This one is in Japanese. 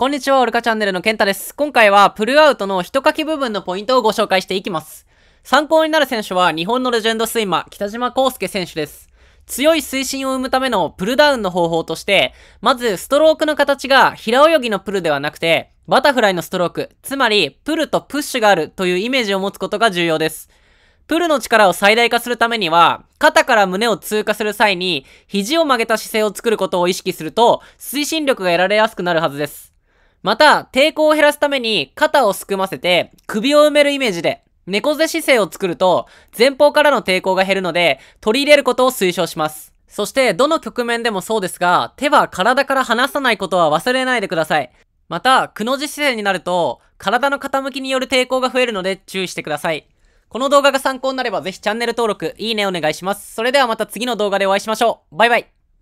こんにちは、オルカチャンネルのケンタです。今回は、プルアウトの一書き部分のポイントをご紹介していきます。参考になる選手は、日本のレジェンドスイマー、北島康介選手です。強い推進を生むためのプルダウンの方法として、まず、ストロークの形が、平泳ぎのプルではなくて、バタフライのストローク、つまり、プルとプッシュがあるというイメージを持つことが重要です。プルの力を最大化するためには、肩から胸を通過する際に、肘を曲げた姿勢を作ることを意識すると、推進力が得られやすくなるはずです。また、抵抗を減らすために肩をすくませて首を埋めるイメージで、猫背姿勢を作ると前方からの抵抗が減るので取り入れることを推奨します。そして、どの局面でもそうですが、手は体から離さないことは忘れないでください。また、くの字姿勢になると、体の傾きによる抵抗が増えるので注意してください。この動画が参考になればぜひチャンネル登録、いいねお願いします。それではまた次の動画でお会いしましょう。バイバイ。